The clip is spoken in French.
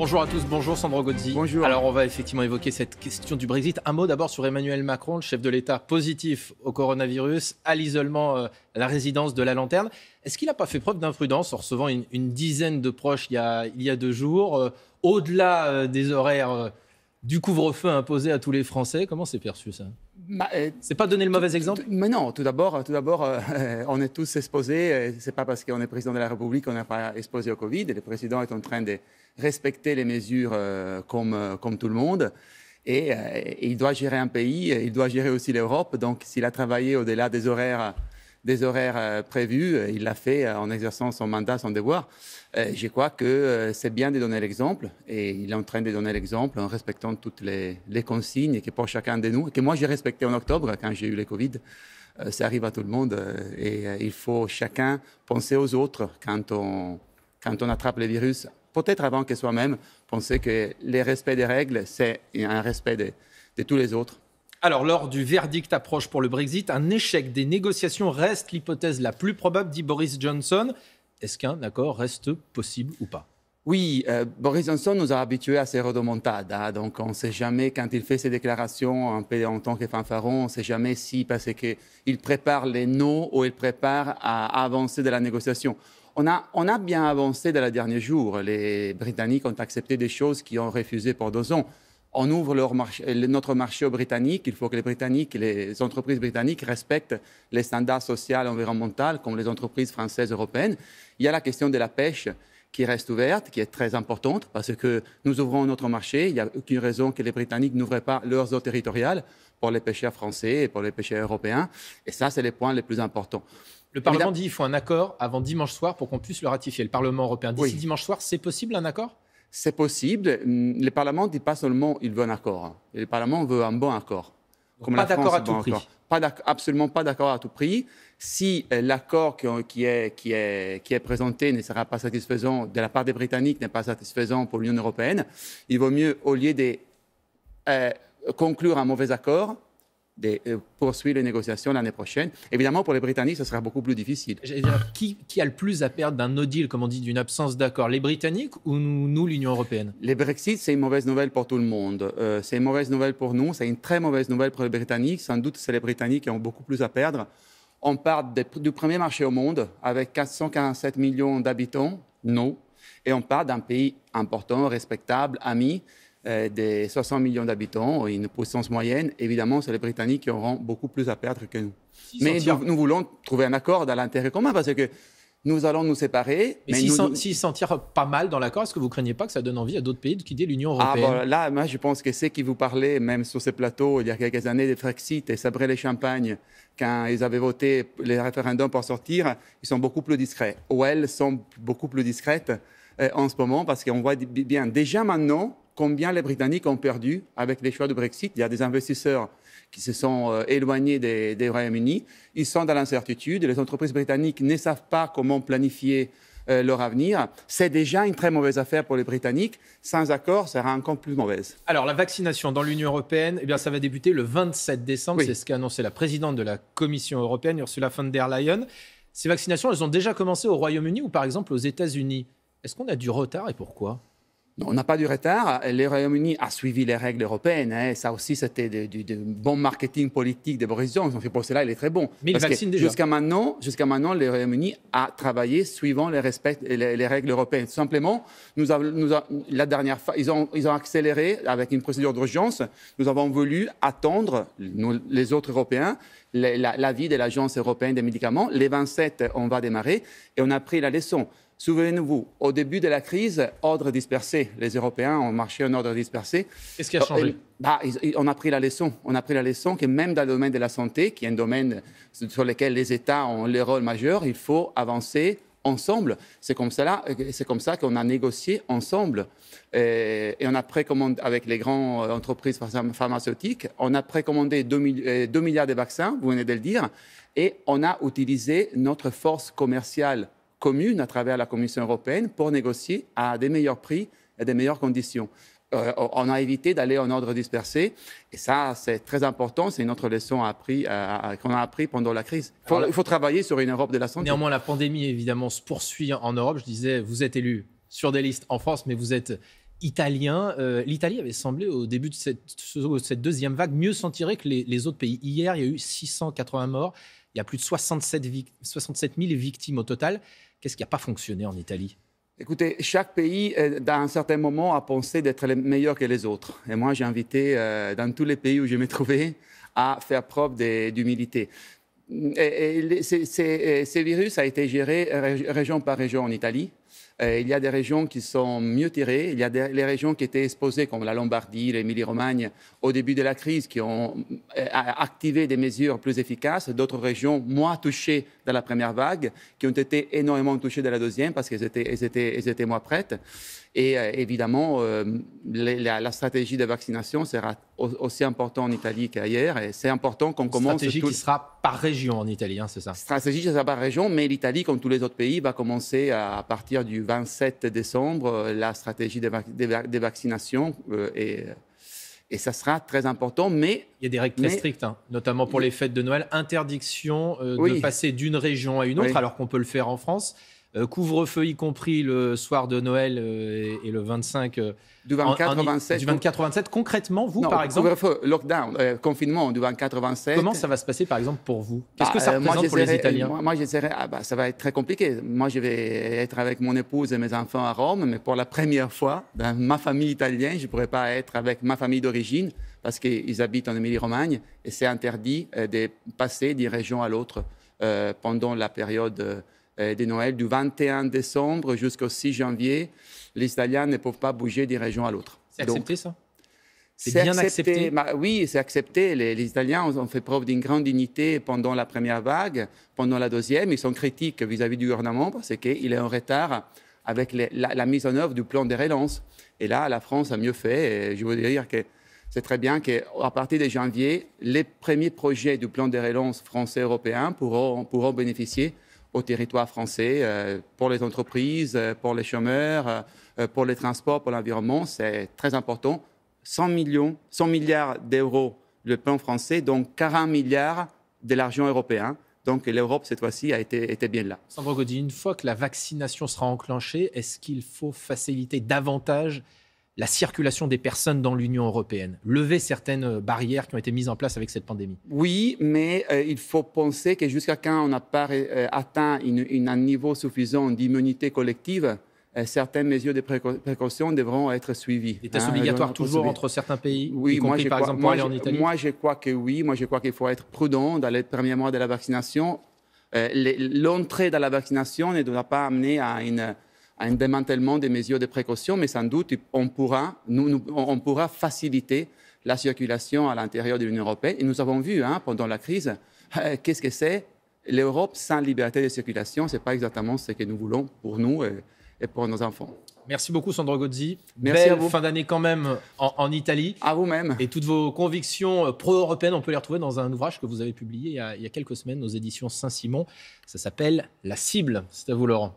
Bonjour à tous, bonjour Sandro Gozzi. Bonjour. Alors on va effectivement évoquer cette question du Brexit. Un mot d'abord sur Emmanuel Macron, le chef de l'État positif au coronavirus, à l'isolement à euh, la résidence de la Lanterne. Est-ce qu'il n'a pas fait preuve d'imprudence en recevant une, dizaine de proches il y a, deux jours, euh, au-delà euh, des horaires du couvre-feu imposé à tous les Français Comment c'est perçu ça bah, euh, c'est pas donner le mauvais exemple Mais non, tout d'abord, euh, tout d'abord euh, on est tous exposés. C'est pas parce qu'on est président de la République qu'on n'est pas exposé au Covid. Le président est en train de respecter les mesures comme, comme tout le monde. et il doit gérer un pays, il doit gérer aussi l'Europe. Donc s'il a travaillé au-delà des horaires des horaires euh, prévus. Euh, il l'a fait euh, en exerçant son mandat, son devoir. je crois que c'est bien de donner l'exemple et il est en train de donner l'exemple en respectant toutes les, consignes que pour chacun de nous, que moi j'ai respecté en octobre quand j'ai eu le Covid. Ça arrive à tout le monde et il faut chacun penser aux autres quand on, quand on attrape le virus, peut-être avant que soi-même, penser que le respect des règles, c'est un respect de tous les autres. Alors, lors du verdict approche pour le Brexit, un échec des négociations reste l'hypothèse la plus probable, dit Boris Johnson. Est-ce qu'un accord reste possible ou pas oui, euh, Boris Johnson nous a habitués à ces redemontades. Hein. donc, on ne sait jamais, quand il fait ses déclarations en tant que fanfaron, on ne sait jamais si, parce qu'il prépare les non ou il prépare à, avancer de la négociation. On a, bien avancé dans la derniers jour. Les Britanniques ont accepté des choses qu'ils ont refusées pendant deux ans on ouvre notre marché aux Britanniques. Il faut que les Britanniques, et les entreprises britanniques respectent les standards sociaux et environnementaux comme les entreprises françaises européennes. Il y a la question de la pêche qui reste ouverte, qui est très importante parce que nous ouvrons notre marché. Il n'y a aucune raison que les Britanniques n'ouvrent pas leurs eaux territoriales pour les pêcheurs français et pour les pêcheurs européens. Et ça, c'est les points les plus importants. Le Parlement dit qu'il faut un accord avant dimanche soir pour qu'on puisse le ratifier. Le Parlement européen dit dimanche soir, c'est possible un accord c'est possible. Le Parlement ne dit pas seulement qu'il veut un accord. Le Parlement veut un bon accord. pas d'accord à tout prix. absolument pas d'accord à tout prix. Si euh, l'accord qui, est, présenté ne sera pas satisfaisant de la part des Britanniques, n'est pas satisfaisant pour l'Union européenne, il vaut mieux, au lieu de euh, conclure un mauvais accord, de euh, poursuivre les négociations l'année prochaine. Évidemment, pour les Britanniques, ce sera beaucoup plus difficile. qui, a le plus à perdre d'un no deal, comme on dit, d'une absence d'accord Les Britanniques ou nous, l'Union européenne Le Brexit, c'est une mauvaise nouvelle pour tout le monde. Euh, c'est une mauvaise nouvelle pour nous, c'est une très mauvaise nouvelle pour les Britanniques. Sans doute, c'est les Britanniques qui ont beaucoup plus à perdre. On part du premier marché au monde avec 457 millions d'habitants, non. Et on part d'un pays important, respectable, ami, euh, des 60 millions d'habitants et une puissance moyenne, évidemment, c'est les Britanniques qui auront beaucoup plus à perdre que nous. Mais nous, voulons trouver un accord dans l'intérêt commun parce que nous allons nous séparer. Mais, s'ils s'en tirent pas mal dans l'accord, est-ce que vous craignez pas que ça donne envie à d'autres pays de quitter l'Union ah, européenne ah, Là, moi, je pense que ceux qui vous parlaient, même sur ces plateaux, il y a quelques années, des Frexit et sabré les champagnes quand ils avaient voté les référendums pour sortir, ils sont beaucoup plus discrets. Ou elles sont beaucoup plus discrètes euh, en ce moment parce qu'on voit bien, déjà maintenant, combien les Britanniques ont perdu avec l'échec choix du Brexit. Il y a des investisseurs qui se sont euh, éloignés des, royaumes Royaume-Uni. Ils sont dans l'incertitude. Les entreprises britanniques ne savent pas comment planifier euh, leur avenir. C'est déjà une très mauvaise affaire pour les Britanniques. Sans accord, ça sera encore plus mauvaise. Alors, la vaccination dans l'Union européenne, eh bien, ça va débuter le 27 décembre. C'est ce qu'a annoncé la présidente de la Commission européenne, Ursula von der Leyen. Ces vaccinations, elles ont déjà commencé au Royaume-Uni ou par exemple aux États-Unis. Est-ce qu'on a du retard et pourquoi on n'a pas du retard. Le Royaume-Uni a suivi les règles européennes. Hein, ça aussi, c'était du, bon marketing politique de Boris Johnson. Ils fait pour cela, il est très bon. Jusqu'à maintenant, jusqu'à maintenant, le Royaume-Uni a travaillé suivant les, règles européennes. simplement, nous la dernière fois, ils ont, ils ont accéléré avec une procédure d'urgence. Nous avons voulu attendre, les autres Européens, l'avis de l'Agence européenne des médicaments. Les 27, on va démarrer et on a pris la leçon. Souvenez-vous, au début de la crise, ordre dispersé. Les Européens ont marché en ordre dispersé. Qu'est-ce qui a changé euh, bah, On a pris la leçon. On a pris la leçon que même dans le domaine de la santé, qui est un domaine sur lequel les États ont le rôle majeur, il faut avancer ensemble. C'est comme, ça euh, c'est comme ça qu'on a négocié ensemble. Euh, et, on a précommandé, avec les grandes entreprises pharmaceutiques, on a précommandé 2 milliards de vaccins, vous venez de le dire, et on a utilisé notre force commerciale commune à travers la Commission européenne pour négocier à des meilleurs prix et des meilleures conditions. Euh, on a évité d'aller en ordre dispersé. Et ça, c'est très important. C'est une autre leçon qu'on a appris pendant la crise. il faut travailler sur une Europe de la santé. Néanmoins, la pandémie, évidemment, se poursuit en Europe. Je disais, vous êtes élu sur des listes en France, mais vous êtes italien. Euh, L'Italie avait semblé, au début de cette, cette deuxième vague, mieux s'en tirer que les, les autres pays. Hier, il y a eu 680 morts. Il y a plus de 67, 67 000 victimes au total. Qu'est-ce qui n'a pas fonctionné en Italie Écoutez, chaque pays, euh, dans un certain moment, a pensé d'être meilleur que les autres. Et moi, j'ai invité, euh, dans tous les pays où je me trouvé à faire preuve d'humilité. Et, et, euh, ces virus a été géré région par région en Italie. Euh, il y a des régions qui sont mieux tirées. Il y a des, les régions qui étaient exposées, comme la Lombardie, l'Émilie-Romagne, au début de la crise, qui ont euh, activé des mesures plus efficaces. D'autres régions moins touchées dans la première vague, qui ont été énormément touchées dans la deuxième parce qu'elles étaient moins prêtes. Et euh, évidemment, euh, la, stratégie de vaccination sera aussi importante en Italie qu'ailleurs. Et c'est important qu'on commence. Stratégie qui sera par région en Italie, hein, c'est ça Stratégie qui sera par région, mais l'Italie, comme tous les autres pays, va commencer à, partir du 27 décembre euh, la stratégie de, vaccinations, vaccination. et, et ça sera très important, mais... Il y a des règles très strictes, hein, notamment pour les fêtes de Noël. Interdiction de passer d'une région à une autre, alors qu'on peut le faire en France. Euh, couvre-feu y compris le soir de Noël euh, et, le 25 euh, du 24 27 concrètement vous par exemple couvre-feu lockdown confinement du 24 27 comment ça va se passer par exemple pour vous qu'est-ce bah, que ça représente moi, pour les Italiens moi, j'essaierai ah, bah, ça va être très compliqué moi je vais être avec mon épouse et mes enfants à Rome mais pour la première fois dans ma famille italienne je pourrais pas être avec ma famille d'origine parce qu'ils habitent en Émilie-Romagne et c'est interdit de passer d'une région à l'autre pendant la période euh, de Noël du 21 décembre jusqu'au 6 janvier. Les Italiens ne peuvent pas bouger d'une région à l'autre. C'est accepté ça c'est bien accepté. Bah oui, c'est accepté. Les, Italiens ont fait preuve d'une grande dignité pendant la première vague, pendant la deuxième. Ils sont critiques vis-à-vis du gouvernement parce qu'il est en retard avec la, mise en œuvre du plan de relance. Et là, la France a mieux fait. je veux dire que c'est très bien qu'à partir de janvier, les premiers projets du plan de relance français-européen pourront, pourront bénéficier au territoire français euh, pour les entreprises, euh, pour les chômeurs, euh, pour les transports, pour l'environnement. C'est très important. 100, millions, 100 milliards d'euros le plan français, donc 40 milliards de l'argent européen. Donc l'Europe, cette fois-ci, a été, était bien là. Sandro Godin, une fois que la vaccination sera enclenchée, est-ce qu'il faut faciliter davantage la circulation des personnes dans l'Union européenne, lever certaines euh, barrières qui ont été mises en place avec cette pandémie. Oui, mais euh, il faut penser que jusqu'à quand on n'a pas euh, atteint une, un niveau suffisant d'immunité collective, certaines mesures de précaution devront être suivies. Est-ce hein, obligatoire toujours entre certains pays, oui, moi, par exemple moi, en Italie Moi, je crois que oui. Moi, je crois qu'il faut être prudent dans les premiers mois de la vaccination. L'entrée dans la vaccination ne doit pas amener à une un démantèlement des mesures de précaution, mais sans doute on pourra, nous, on pourra faciliter la circulation à l'intérieur de l'Union européenne. Et nous avons vu hein, pendant la crise, euh, qu'est-ce que c'est L'Europe sans liberté de circulation, ce n'est pas exactement ce que nous voulons pour nous et, pour nos enfants. Merci beaucoup, Sandro Gozzi. Merci à vous. fin d'année quand même en, Italie. À vous-même. Et toutes vos convictions euh, pro-européennes, on peut les retrouver dans un ouvrage que vous avez publié il y a, il y a quelques semaines aux éditions Saint-Simon. Ça s'appelle La cible. C'est à vous, Laurent.